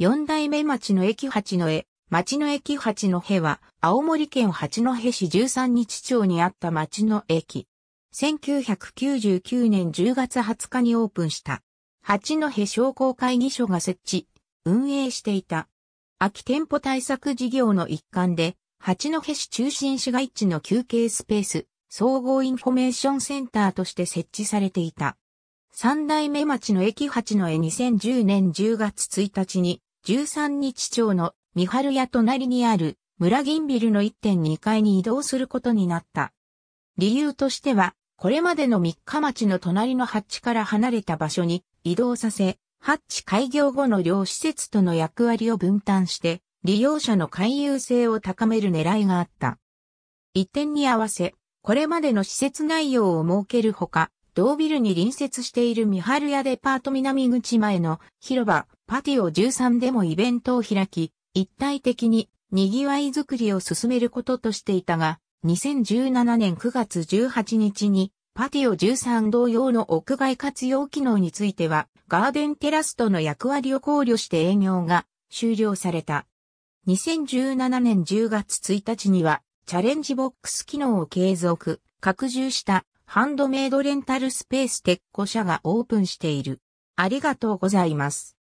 四代目町の駅八の絵、町の駅八の絵は、青森県八戸市13日町にあった町の駅。1999年10月20日にオープンした。八戸商工会議所が設置、運営していた。空き店舗対策事業の一環で、八戸市中心市街地の休憩スペース、総合インフォメーションセンターとして設置されていた。三代目町の駅八の絵2010年10月1日に、13日町の三春屋隣にある村銀ビルの1.2階に移動することになった。理由としては、これまでの三日町の隣のハッチから離れた場所に移動させ、ハッチ開業後の両施設との役割を分担して、利用者の回遊性を高める狙いがあった。移転に合わせ、これまでの施設内容を設けるほか、同ビルに隣接している三春屋デパート南口前の広場、パティオ13でもイベントを開き、一体的に賑わいづくりを進めることとしていたが、2017年9月18日に、パティオ13同様の屋外活用機能については、ガーデンテラストの役割を考慮して営業が終了された。2017年10月1日には、チャレンジボックス機能を継続、拡充したハンドメイドレンタルスペース鉄ッ社がオープンしている。ありがとうございます。